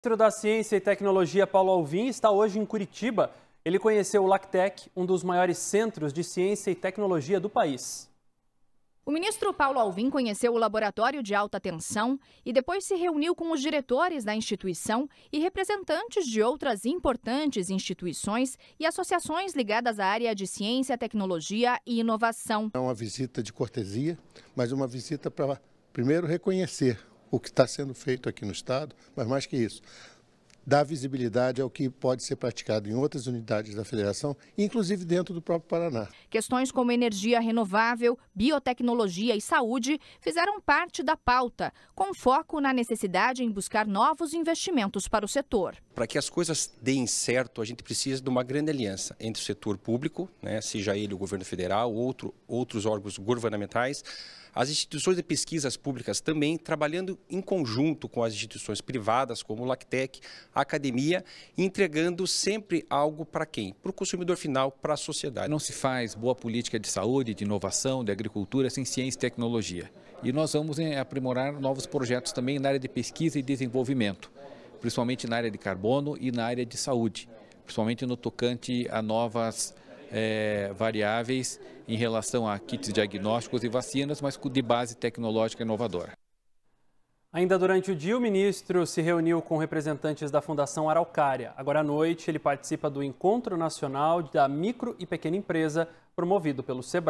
O ministro da Ciência e Tecnologia, Paulo Alvim, está hoje em Curitiba. Ele conheceu o LACTEC, um dos maiores centros de ciência e tecnologia do país. O ministro Paulo Alvim conheceu o laboratório de alta tensão e depois se reuniu com os diretores da instituição e representantes de outras importantes instituições e associações ligadas à área de ciência, tecnologia e inovação. É uma visita de cortesia, mas uma visita para primeiro reconhecer o que está sendo feito aqui no Estado, mas mais que isso, dar visibilidade ao que pode ser praticado em outras unidades da federação, inclusive dentro do próprio Paraná. Questões como energia renovável, biotecnologia e saúde fizeram parte da pauta, com foco na necessidade em buscar novos investimentos para o setor. Para que as coisas deem certo, a gente precisa de uma grande aliança entre o setor público, né, seja ele o governo federal, outro, outros órgãos governamentais, as instituições de pesquisas públicas também trabalhando em conjunto com as instituições privadas, como o Lactec, a academia, entregando sempre algo para quem? Para o consumidor final, para a sociedade. Não se faz boa política de saúde, de inovação, de agricultura sem ciência e tecnologia. E nós vamos eh, aprimorar novos projetos também na área de pesquisa e desenvolvimento, principalmente na área de carbono e na área de saúde, principalmente no tocante a novas é, variáveis em relação a kits diagnósticos e vacinas, mas de base tecnológica inovadora. Ainda durante o dia, o ministro se reuniu com representantes da Fundação Araucária. Agora à noite, ele participa do Encontro Nacional da Micro e Pequena Empresa, promovido pelo SEBRAE.